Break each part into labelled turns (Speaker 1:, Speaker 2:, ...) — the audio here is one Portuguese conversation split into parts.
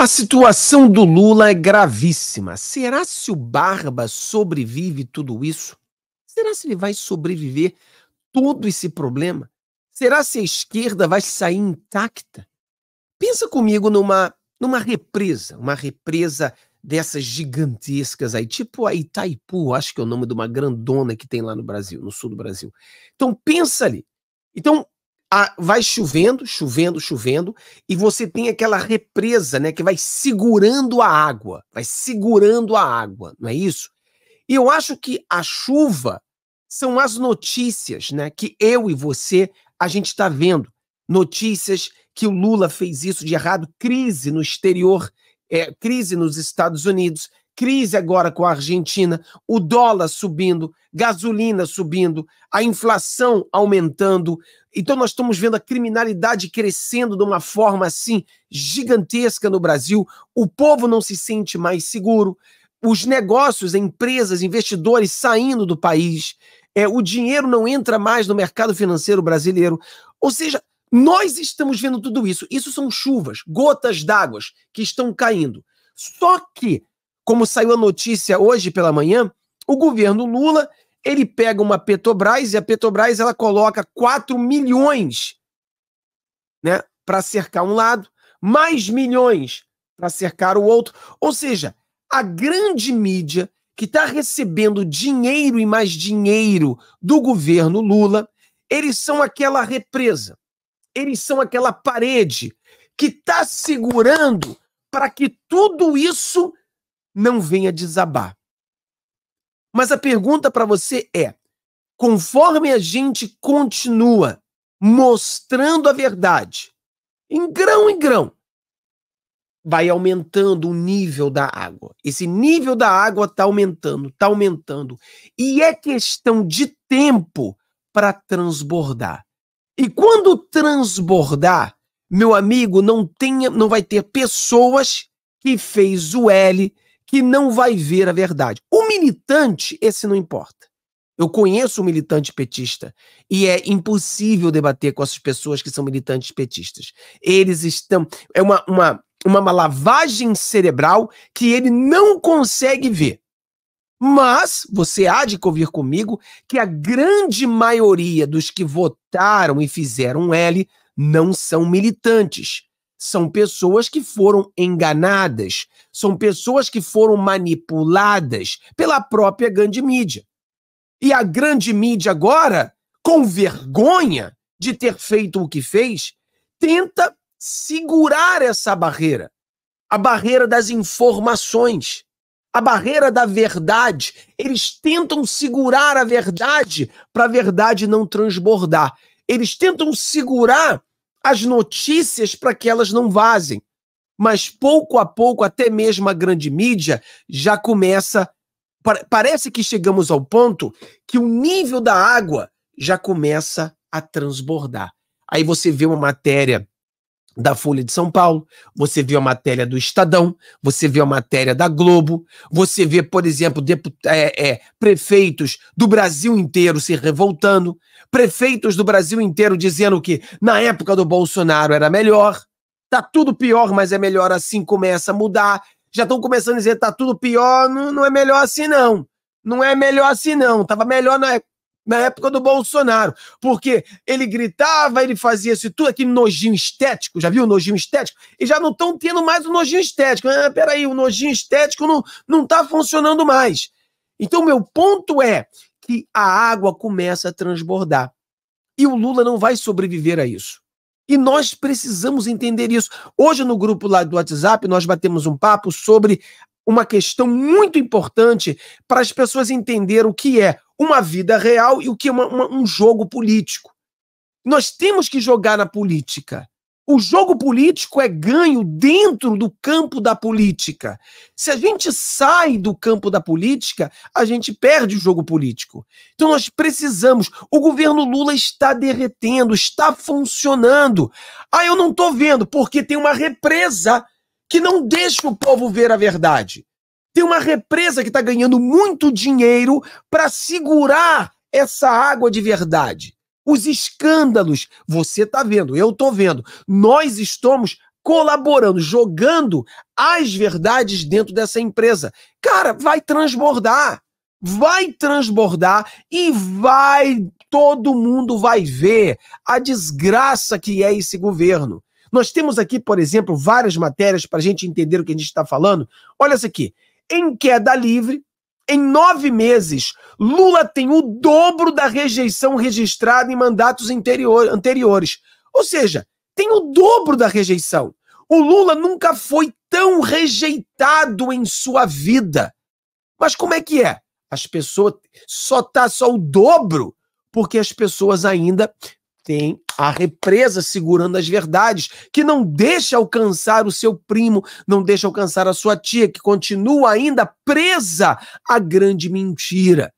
Speaker 1: A situação do Lula é gravíssima. Será se o Barba sobrevive tudo isso? Será se ele vai sobreviver todo esse problema? Será se a esquerda vai sair intacta? Pensa comigo numa numa represa, uma represa dessas gigantescas aí, tipo a Itaipu, acho que é o nome de uma grandona que tem lá no Brasil, no sul do Brasil. Então pensa ali. Então a, vai chovendo, chovendo, chovendo, e você tem aquela represa, né, que vai segurando a água, vai segurando a água, não é isso? E eu acho que a chuva são as notícias, né, que eu e você a gente está vendo. Notícias que o Lula fez isso de errado, crise no exterior, é, crise nos Estados Unidos, crise agora com a Argentina, o dólar subindo, gasolina subindo, a inflação aumentando, então nós estamos vendo a criminalidade crescendo de uma forma assim gigantesca no Brasil. O povo não se sente mais seguro. Os negócios, empresas, investidores saindo do país. É, o dinheiro não entra mais no mercado financeiro brasileiro. Ou seja, nós estamos vendo tudo isso. Isso são chuvas, gotas d'água que estão caindo. Só que, como saiu a notícia hoje pela manhã, o governo Lula ele pega uma Petrobras e a Petrobras ela coloca 4 milhões né, para cercar um lado, mais milhões para cercar o outro. Ou seja, a grande mídia que está recebendo dinheiro e mais dinheiro do governo Lula, eles são aquela represa, eles são aquela parede que está segurando para que tudo isso não venha desabar. Mas a pergunta para você é: conforme a gente continua mostrando a verdade, em grão em grão, vai aumentando o nível da água. Esse nível da água está aumentando, está aumentando. E é questão de tempo para transbordar. E quando transbordar, meu amigo, não tenha, não vai ter pessoas que fez o L que não vai ver a verdade militante, esse não importa. Eu conheço um militante petista e é impossível debater com essas pessoas que são militantes petistas. Eles estão. É uma, uma, uma lavagem cerebral que ele não consegue ver. Mas você há de convir comigo que a grande maioria dos que votaram e fizeram L não são militantes são pessoas que foram enganadas, são pessoas que foram manipuladas pela própria grande mídia. E a grande mídia agora, com vergonha de ter feito o que fez, tenta segurar essa barreira a barreira das informações, a barreira da verdade. Eles tentam segurar a verdade para a verdade não transbordar. Eles tentam segurar as notícias para que elas não vazem. Mas pouco a pouco, até mesmo a grande mídia já começa. Parece que chegamos ao ponto que o nível da água já começa a transbordar. Aí você vê uma matéria da Folha de São Paulo, você vê a matéria do Estadão, você vê a matéria da Globo, você vê, por exemplo, é, é, prefeitos do Brasil inteiro se revoltando, prefeitos do Brasil inteiro dizendo que na época do Bolsonaro era melhor, tá tudo pior, mas é melhor assim, começa a mudar. Já estão começando a dizer tá tudo pior, não, não é melhor assim não. Não é melhor assim não, tava melhor na época na época do Bolsonaro, porque ele gritava, ele fazia isso tudo, aquele nojinho estético, já viu o nojinho estético? E já não estão tendo mais o nojinho estético. Ah, peraí, o nojinho estético não, não tá funcionando mais. Então, meu ponto é que a água começa a transbordar. E o Lula não vai sobreviver a isso. E nós precisamos entender isso. Hoje, no grupo lá do WhatsApp, nós batemos um papo sobre uma questão muito importante para as pessoas entenderem o que é uma vida real e o que é uma, uma, um jogo político. Nós temos que jogar na política. O jogo político é ganho dentro do campo da política. Se a gente sai do campo da política, a gente perde o jogo político. Então nós precisamos. O governo Lula está derretendo, está funcionando. Ah, eu não estou vendo, porque tem uma represa que não deixa o povo ver a verdade. Tem uma represa que está ganhando muito dinheiro para segurar essa água de verdade. Os escândalos, você está vendo, eu estou vendo. Nós estamos colaborando, jogando as verdades dentro dessa empresa. Cara, vai transbordar. Vai transbordar e vai. Todo mundo vai ver a desgraça que é esse governo. Nós temos aqui, por exemplo, várias matérias para a gente entender o que a gente está falando. Olha essa aqui em queda livre, em nove meses, Lula tem o dobro da rejeição registrada em mandatos interior, anteriores. Ou seja, tem o dobro da rejeição. O Lula nunca foi tão rejeitado em sua vida. Mas como é que é? As pessoas só tá só o dobro porque as pessoas ainda têm a represa segurando as verdades, que não deixa alcançar o seu primo, não deixa alcançar a sua tia, que continua ainda presa à grande mentira.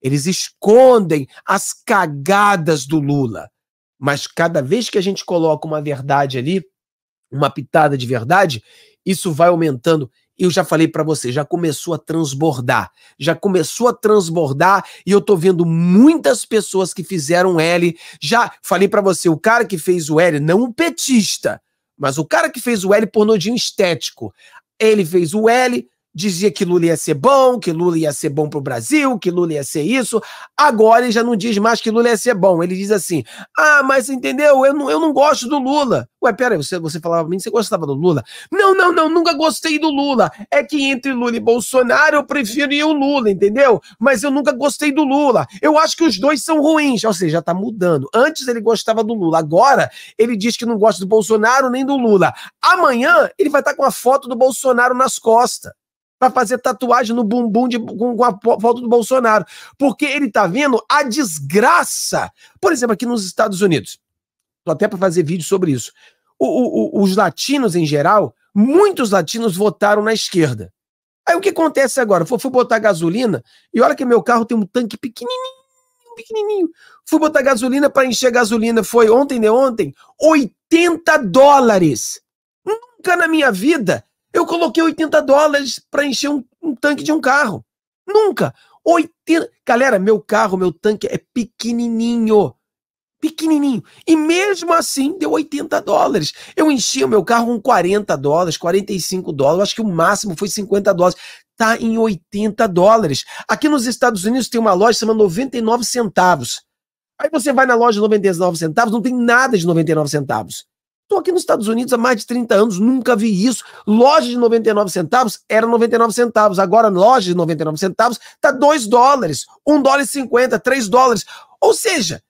Speaker 1: Eles escondem as cagadas do Lula. Mas cada vez que a gente coloca uma verdade ali, uma pitada de verdade, isso vai aumentando eu já falei para você, já começou a transbordar. Já começou a transbordar e eu tô vendo muitas pessoas que fizeram L. Já falei para você, o cara que fez o L, não um petista, mas o cara que fez o L pornodinho estético. Ele fez o L dizia que Lula ia ser bom, que Lula ia ser bom para o Brasil, que Lula ia ser isso. Agora ele já não diz mais que Lula ia ser bom. Ele diz assim: ah, mas entendeu? Eu não, eu não gosto do Lula. Ué, peraí, você, você falava pra mim, você gostava do Lula? Não, não, não, nunca gostei do Lula. É que entre Lula e Bolsonaro eu prefiro o Lula, entendeu? Mas eu nunca gostei do Lula. Eu acho que os dois são ruins. Ou seja, já tá mudando. Antes ele gostava do Lula. Agora ele diz que não gosta do Bolsonaro nem do Lula. Amanhã ele vai estar tá com a foto do Bolsonaro nas costas para fazer tatuagem no bumbum de, com, a foto do Bolsonaro, porque ele está vendo a desgraça. Por exemplo, aqui nos Estados Unidos, tô até para fazer vídeo sobre isso. O, o, os latinos em geral, muitos latinos votaram na esquerda. Aí o que acontece agora? Fui, fui botar gasolina e olha que meu carro tem um tanque pequenininho, pequenininho. Fui botar gasolina para encher gasolina, foi ontem de ontem, 80 dólares. Nunca na minha vida eu coloquei 80 dólares para encher um, um, tanque de um carro. Nunca. 80. Galera, meu carro, meu tanque é pequenininho. Pequenininho. E mesmo assim deu 80 dólares. Eu enchi o meu carro com 40 dólares, 45 dólares. Acho que o máximo foi 50 dólares. Tá em 80 dólares. Aqui nos Estados Unidos tem uma loja chamada 99 centavos. Aí você vai na loja de 99 centavos, não tem nada de 99 centavos. Estou aqui nos Estados Unidos há mais de 30 anos, nunca vi isso. Loja de 99 centavos era 99 centavos. Agora, loja de 99 centavos está 2 dólares, 1 dólar e 50, 3 dólares. Ou seja,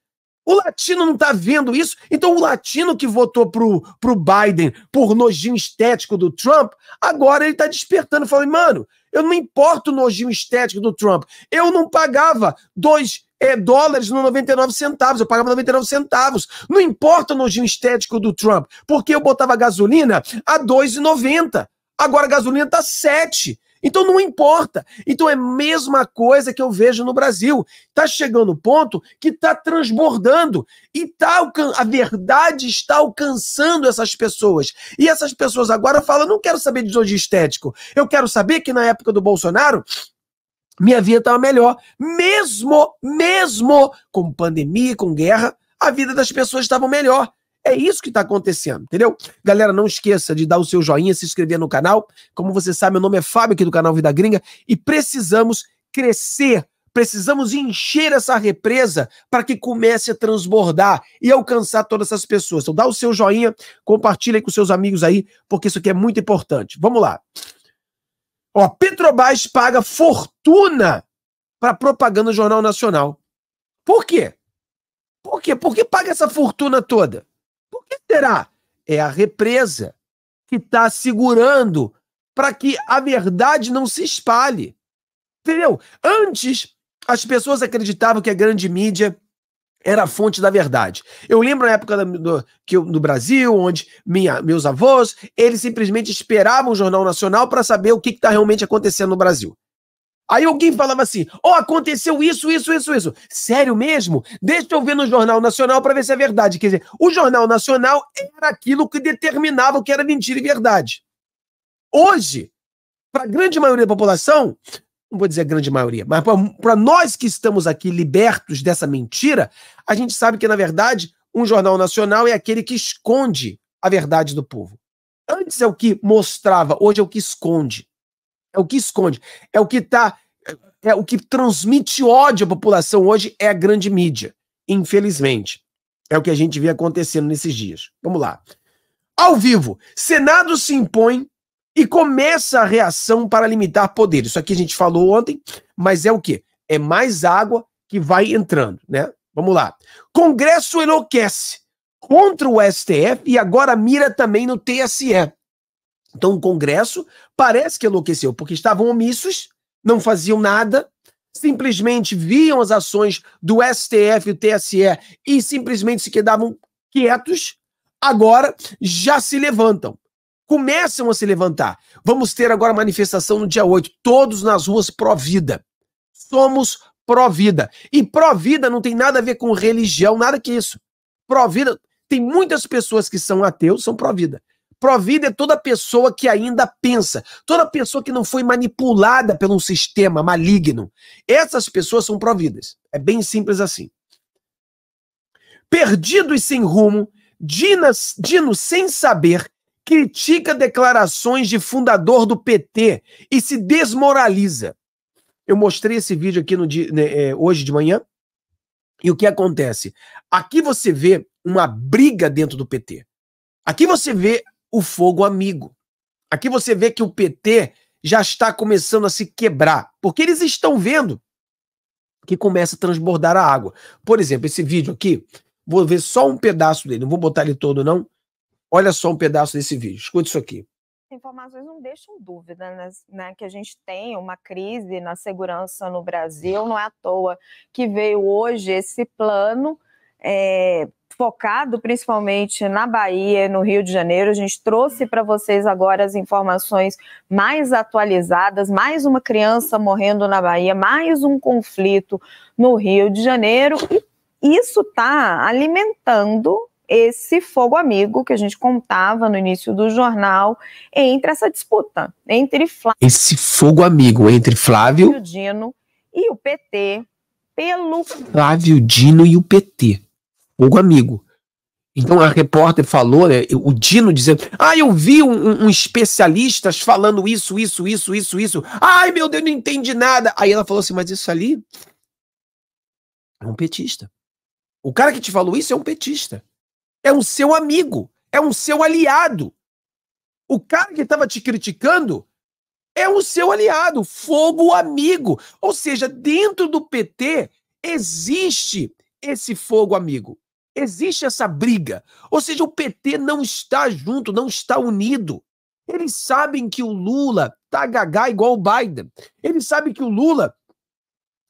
Speaker 1: o latino não está vendo isso. Então, o latino que votou pro, pro Biden por nojinho estético do Trump, agora ele está despertando, falando, mano, eu não importo o nojinho estético do Trump. Eu não pagava dois é, dólares no 99 centavos, eu pagava 99 centavos. Não importa o nojinho estético do Trump, porque eu botava gasolina a 2,90. Agora a gasolina tá 7. Então não importa. Então é a mesma coisa que eu vejo no Brasil. Está chegando o ponto que está transbordando e tá a verdade está alcançando essas pessoas. E essas pessoas agora falam: não quero saber de hoje estético. Eu quero saber que na época do Bolsonaro minha vida estava melhor, mesmo, mesmo com pandemia, com guerra, a vida das pessoas estava melhor. É isso que está acontecendo, entendeu? Galera, não esqueça de dar o seu joinha, se inscrever no canal. Como você sabe, meu nome é Fábio aqui do canal Vida Gringa e precisamos crescer. Precisamos encher essa represa para que comece a transbordar e alcançar todas essas pessoas. Então dá o seu joinha, compartilha aí com seus amigos aí, porque isso aqui é muito importante. Vamos lá. Ó, Petrobras paga fortuna para propaganda no Jornal Nacional. Por quê? Por quê? Por que paga essa fortuna toda? Por que será? É a represa que está segurando para que a verdade não se espalhe. Entendeu? Antes, as pessoas acreditavam que a grande mídia era a fonte da verdade. Eu lembro na época do, que eu, do Brasil, onde minha, meus avós, eles simplesmente esperavam o Jornal Nacional para saber o que está realmente acontecendo no Brasil. Aí alguém falava assim: ó, oh, aconteceu isso, isso, isso, isso. Sério mesmo? Deixa eu ver no Jornal Nacional para ver se é verdade. Quer dizer, o Jornal Nacional era aquilo que determinava o que era mentira e verdade. Hoje, para a grande maioria da população, não vou dizer a grande maioria, mas para nós que estamos aqui libertos dessa mentira, a gente sabe que, na verdade, um jornal nacional é aquele que esconde a verdade do povo. Antes é o que mostrava, hoje é o que esconde. É o que esconde. É o que tá. É, é o que transmite ódio à população hoje é a grande mídia. Infelizmente. É o que a gente vê acontecendo nesses dias. Vamos lá. Ao vivo, Senado se impõe e começa a reação para limitar poder. Isso aqui a gente falou ontem, mas é o quê? É mais água que vai entrando, né? Vamos lá. Congresso enlouquece contra o STF e agora mira também no TSE. Então o Congresso parece que enlouqueceu, porque estavam omissos, não faziam nada, simplesmente viam as ações do STF e o TSE e simplesmente se quedavam quietos, agora já se levantam começam a se levantar. Vamos ter agora manifestação no dia 8, todos nas ruas pró-vida. Somos pró-vida. E pró-vida não tem nada a ver com religião, nada que isso. Pró-vida, tem muitas pessoas que são ateus, são pró-vida. Pró-vida é toda pessoa que ainda pensa, toda pessoa que não foi manipulada por um sistema maligno. Essas pessoas são pró-vidas. É bem simples assim. Perdido e sem rumo, Dino, Dino sem saber critica declarações de fundador do PT e se desmoraliza. Eu mostrei esse vídeo aqui no dia, né, é, hoje de manhã. E o que acontece? Aqui você vê uma briga dentro do PT. Aqui você vê o fogo amigo. Aqui você vê que o PT já está começando a se quebrar, porque eles estão vendo que começa a transbordar a água. Por exemplo, esse vídeo aqui, vou ver só um pedaço dele, não vou botar ele todo não, Olha só um pedaço desse vídeo, escuta isso aqui. Informações não deixam dúvida né, né, que a gente tem uma crise na segurança no Brasil. Não é à toa que veio hoje esse plano é, focado principalmente na Bahia, no Rio de Janeiro. A gente trouxe para vocês agora as informações mais atualizadas, mais uma criança morrendo na Bahia, mais um conflito no Rio de Janeiro. E isso está alimentando esse fogo amigo que a gente contava no início do jornal entre essa disputa entre Flávio. Esse fogo amigo entre Flávio Dino e o PT pelo. Flávio Dino e o PT. Fogo amigo. Então a repórter falou, né, o Dino dizendo: Ah, eu vi um, um, um, especialistas falando isso, isso, isso, isso, isso. Ai, meu Deus, não entendi nada. Aí ela falou assim: Mas isso ali é um petista. O cara que te falou isso é um petista é um seu amigo, é um seu aliado. O cara que estava te criticando é o seu aliado, fogo amigo. Ou seja, dentro do PT existe esse fogo amigo. Existe essa briga. Ou seja, o PT não está junto, não está unido. Eles sabem que o Lula tá gagá igual o Biden. Eles sabem que o Lula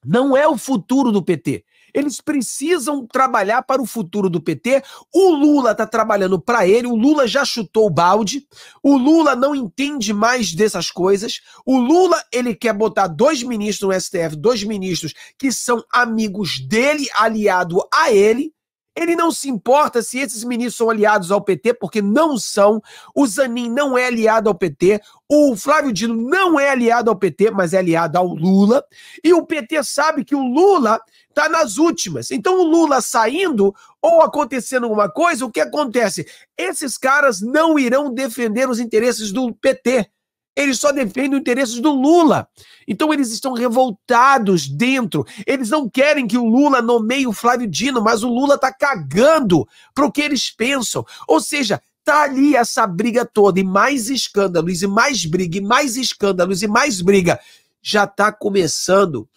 Speaker 1: não é o futuro do PT. Eles precisam trabalhar para o futuro do PT. O Lula está trabalhando para ele. O Lula já chutou o balde. O Lula não entende mais dessas coisas. O Lula ele quer botar dois ministros no STF, dois ministros que são amigos dele, aliado a ele. Ele não se importa se esses ministros são aliados ao PT, porque não são. O Zanin não é aliado ao PT. O Flávio Dino não é aliado ao PT, mas é aliado ao Lula. E o PT sabe que o Lula está nas últimas. Então, o Lula saindo ou acontecendo alguma coisa, o que acontece? Esses caras não irão defender os interesses do PT. Eles só defendem os interesses do Lula. Então eles estão revoltados dentro. Eles não querem que o Lula nomeie o Flávio Dino, mas o Lula tá cagando pro que eles pensam. Ou seja, tá ali essa briga toda e mais escândalos e mais briga e mais escândalos e mais briga. Já tá começando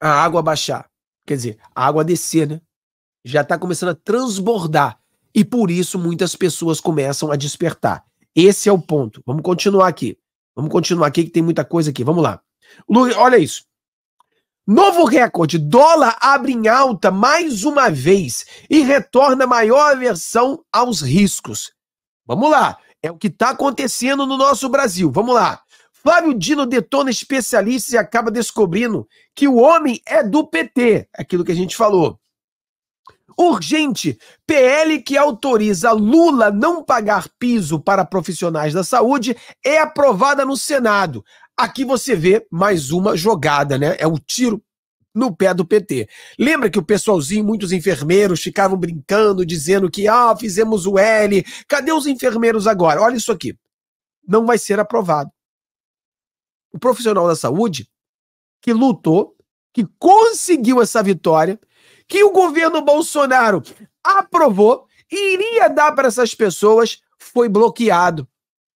Speaker 1: a água baixar. Quer dizer, a água descer, né? Já tá começando a transbordar. E por isso muitas pessoas começam a despertar. Esse é o ponto. Vamos continuar aqui. Vamos continuar aqui que tem muita coisa aqui. Vamos lá. Lu, olha isso. Novo recorde. Dólar abre em alta mais uma vez e retorna maior aversão aos riscos. Vamos lá. É o que está acontecendo no nosso Brasil. Vamos lá. Flávio Dino detona especialistas e acaba descobrindo que o homem é do PT. Aquilo que a gente falou urgente. PL que autoriza Lula não pagar piso para profissionais da saúde é aprovada no Senado. Aqui você vê mais uma jogada, né? É um tiro no pé do PT. Lembra que o pessoalzinho, muitos enfermeiros ficavam brincando, dizendo que ah, fizemos o L, cadê os enfermeiros agora? Olha isso aqui. Não vai ser aprovado. O profissional da saúde que lutou, que conseguiu essa vitória, que o governo Bolsonaro aprovou e iria dar para essas pessoas foi bloqueado.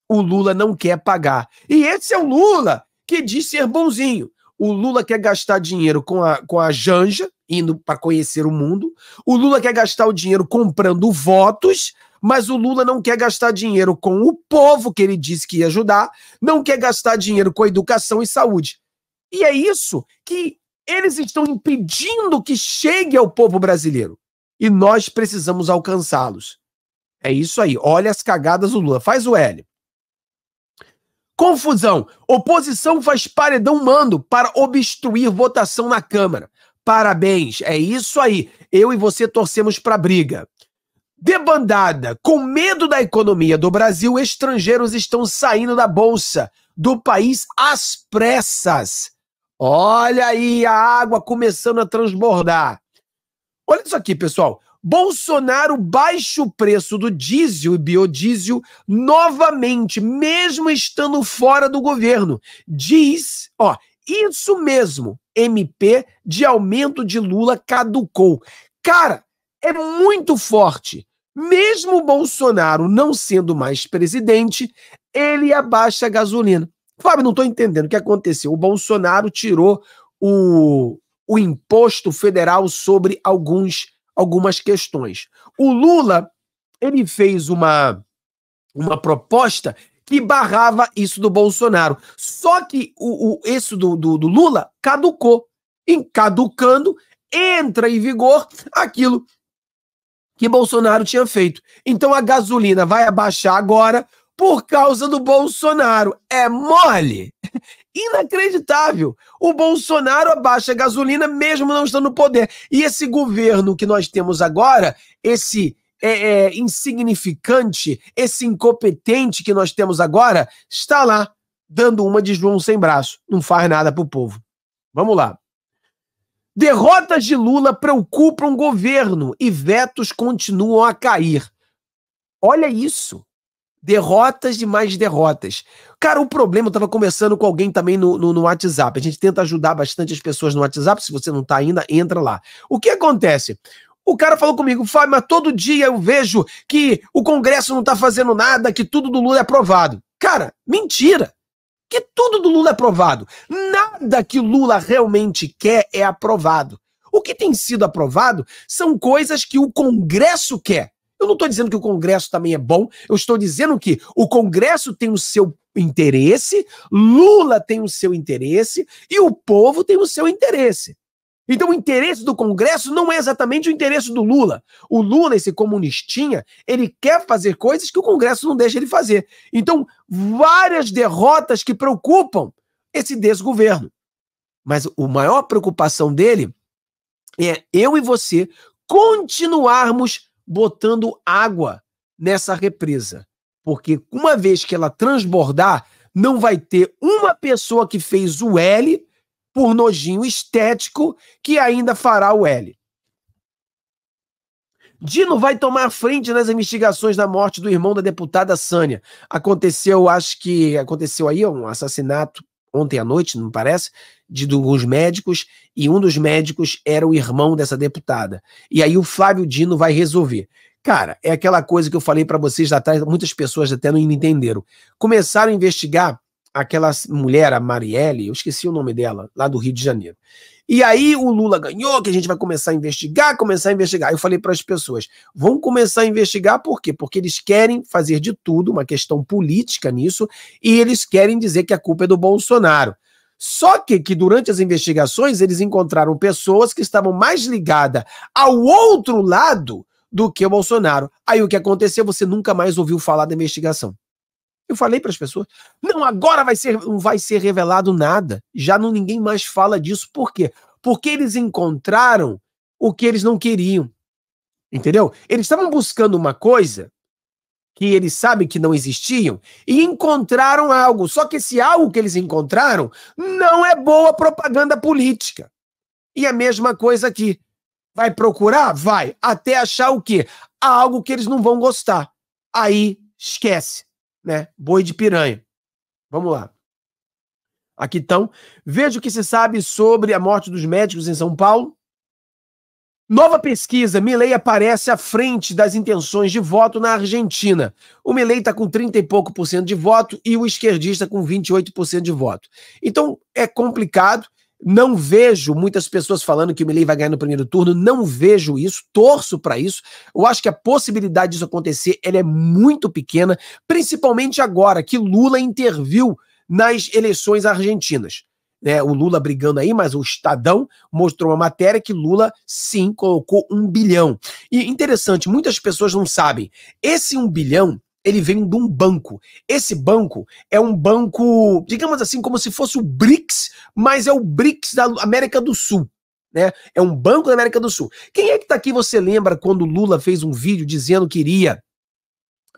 Speaker 1: O Lula não quer pagar. E esse é o Lula que diz ser bonzinho. O Lula quer gastar dinheiro com a, com a Janja, indo para conhecer o mundo. O Lula quer gastar o dinheiro comprando votos, mas o Lula não quer gastar dinheiro com o povo que ele disse que ia ajudar, não quer gastar dinheiro com educação e saúde. E é isso que eles estão impedindo que chegue ao povo brasileiro. E nós precisamos alcançá-los. É isso aí. Olha as cagadas do Lula. Faz o L. Confusão. Oposição faz paredão mando para obstruir votação na Câmara. Parabéns. É isso aí. Eu e você torcemos para briga. Debandada. Com medo da economia do Brasil, estrangeiros estão saindo da bolsa do país às pressas. Olha aí a água começando a transbordar. Olha isso aqui, pessoal. Bolsonaro baixa o preço do diesel e biodiesel novamente, mesmo estando fora do governo. Diz, ó, isso mesmo, MP de aumento de Lula caducou. Cara, é muito forte. Mesmo Bolsonaro não sendo mais presidente, ele abaixa a gasolina. Fábio, não estou entendendo o que aconteceu. O Bolsonaro tirou o, o imposto federal sobre alguns, algumas questões. O Lula ele fez uma, uma proposta que barrava isso do Bolsonaro. Só que o, o isso do, do, do Lula caducou. Em caducando, entra em vigor aquilo que Bolsonaro tinha feito. Então a gasolina vai abaixar agora, por causa do Bolsonaro. É mole? Inacreditável. O Bolsonaro abaixa a gasolina mesmo não estando no poder. E esse governo que nós temos agora, esse é, é, insignificante, esse incompetente que nós temos agora, está lá dando uma de João sem braço. Não faz nada pro povo. Vamos lá. Derrotas de Lula preocupam o governo e vetos continuam a cair. Olha isso. Derrotas de mais derrotas. Cara, o problema, eu tava conversando com alguém também no, no, no, WhatsApp. A gente tenta ajudar bastante as pessoas no WhatsApp. Se você não tá ainda, entra lá. O que acontece? O cara falou comigo, Fábio, mas todo dia eu vejo que o Congresso não tá fazendo nada, que tudo do Lula é aprovado. Cara, mentira! Que tudo do Lula é aprovado. Nada que Lula realmente quer é aprovado. O que tem sido aprovado são coisas que o Congresso quer. Eu não estou dizendo que o Congresso também é bom, eu estou dizendo que o Congresso tem o seu interesse, Lula tem o seu interesse e o povo tem o seu interesse. Então, o interesse do Congresso não é exatamente o interesse do Lula. O Lula, esse comunistinha, ele quer fazer coisas que o Congresso não deixa ele fazer. Então, várias derrotas que preocupam esse desgoverno. Mas a maior preocupação dele é eu e você continuarmos botando água nessa represa. Porque uma vez que ela transbordar, não vai ter uma pessoa que fez o L por nojinho estético que ainda fará o L. Dino vai tomar frente nas investigações da morte do irmão da deputada Sânia. Aconteceu, acho que aconteceu aí um assassinato ontem à noite, não parece, de, alguns médicos, e um dos médicos era o irmão dessa deputada. E aí o Flávio Dino vai resolver. Cara, é aquela coisa que eu falei para vocês lá atrás, muitas pessoas até não entenderam. Começaram a investigar aquela mulher, a Marielle, eu esqueci o nome dela, lá do Rio de Janeiro. E aí o Lula ganhou, que a gente vai começar a investigar, começar a investigar. Eu falei para as pessoas: vão começar a investigar por quê? Porque eles querem fazer de tudo, uma questão política nisso, e eles querem dizer que a culpa é do Bolsonaro. Só que, que durante as investigações eles encontraram pessoas que estavam mais ligadas ao outro lado do que o Bolsonaro. Aí o que aconteceu? Você nunca mais ouviu falar da investigação. Eu falei para as pessoas: não, agora vai ser, não vai ser revelado nada. Já não ninguém mais fala disso. Por quê? Porque eles encontraram o que eles não queriam. Entendeu? Eles estavam buscando uma coisa que eles sabem que não existiam e encontraram algo. Só que esse algo que eles encontraram não é boa propaganda política. E a mesma coisa aqui. Vai procurar? Vai. Até achar o quê? Algo que eles não vão gostar. Aí esquece né? Boi de piranha. Vamos lá. Aqui então, Veja o que se sabe sobre a morte dos médicos em São Paulo. Nova pesquisa, Milley aparece à frente das intenções de voto na Argentina. O Milley está com 30 e pouco por cento de voto e o esquerdista com 28% de voto. Então é complicado. Não vejo muitas pessoas falando que o Milley vai ganhar no primeiro turno, não vejo isso, torço para isso. Eu acho que a possibilidade disso acontecer é muito pequena, principalmente agora que Lula interviu nas eleições argentinas. Né, o Lula brigando aí, mas o Estadão mostrou uma matéria que Lula sim colocou um bilhão. E interessante, muitas pessoas não sabem. Esse um bilhão ele vem de um banco. Esse banco é um banco, digamos assim, como se fosse o BRICS, mas é o BRICS da América do Sul. Né? É um banco da América do Sul. Quem é que está aqui? Você lembra quando Lula fez um vídeo dizendo que iria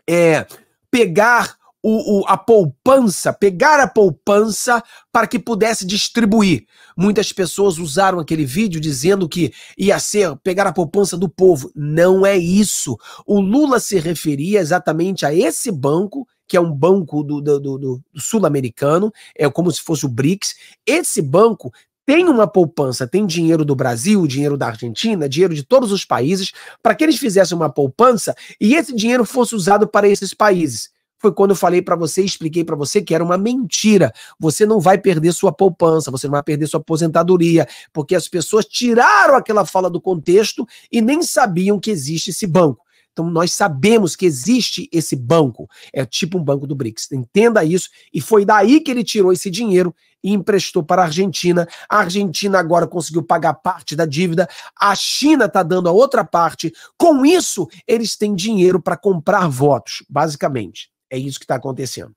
Speaker 1: é, pegar o, o, a poupança, pegar a poupança para que pudesse distribuir. Muitas pessoas usaram aquele vídeo dizendo que ia ser pegar a poupança do povo. Não é isso. O Lula se referia exatamente a esse banco, que é um banco do, do, do, do sul-americano, é como se fosse o BRICS. Esse banco tem uma poupança, tem dinheiro do Brasil, dinheiro da Argentina, dinheiro de todos os países, para que eles fizessem uma poupança e esse dinheiro fosse usado para esses países foi quando eu falei para você, expliquei para você que era uma mentira. Você não vai perder sua poupança, você não vai perder sua aposentadoria, porque as pessoas tiraram aquela fala do contexto e nem sabiam que existe esse banco. Então nós sabemos que existe esse banco, é tipo um banco do BRICS. Entenda isso. E foi daí que ele tirou esse dinheiro e emprestou para a Argentina. A Argentina agora conseguiu pagar parte da dívida, a China está dando a outra parte. Com isso, eles têm dinheiro para comprar votos, basicamente. É isso que está acontecendo.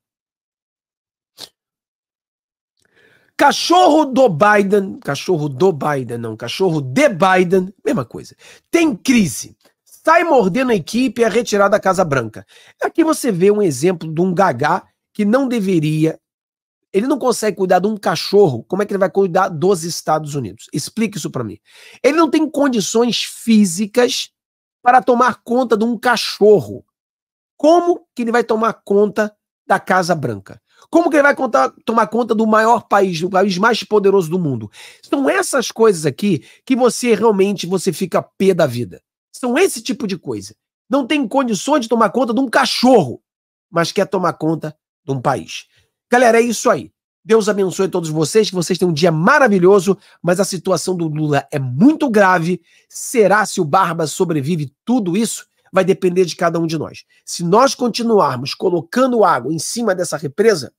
Speaker 1: Cachorro do Biden, cachorro do Biden, não, cachorro de Biden, mesma coisa. Tem crise. Sai mordendo a equipe e é retirado da Casa Branca. Aqui você vê um exemplo de um gagá que não deveria. Ele não consegue cuidar de um cachorro. Como é que ele vai cuidar dos Estados Unidos? Explique isso para mim. Ele não tem condições físicas para tomar conta de um cachorro. Como que ele vai tomar conta da Casa Branca? Como que ele vai contar, tomar conta do maior país, do país mais poderoso do mundo? São essas coisas aqui que você realmente você fica pé da vida. São esse tipo de coisa. Não tem condições de tomar conta de um cachorro, mas quer tomar conta de um país. Galera, é isso aí. Deus abençoe todos vocês, que vocês tenham um dia maravilhoso, mas a situação do Lula é muito grave. Será se o Barba sobrevive tudo isso? vai depender de cada um de nós. Se nós continuarmos colocando água em cima dessa represa,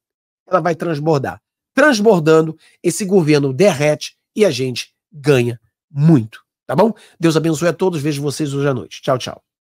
Speaker 1: ela vai transbordar. Transbordando, esse governo derrete e a gente ganha muito. Tá bom? Deus abençoe a todos. Vejo vocês hoje à noite. Tchau, tchau.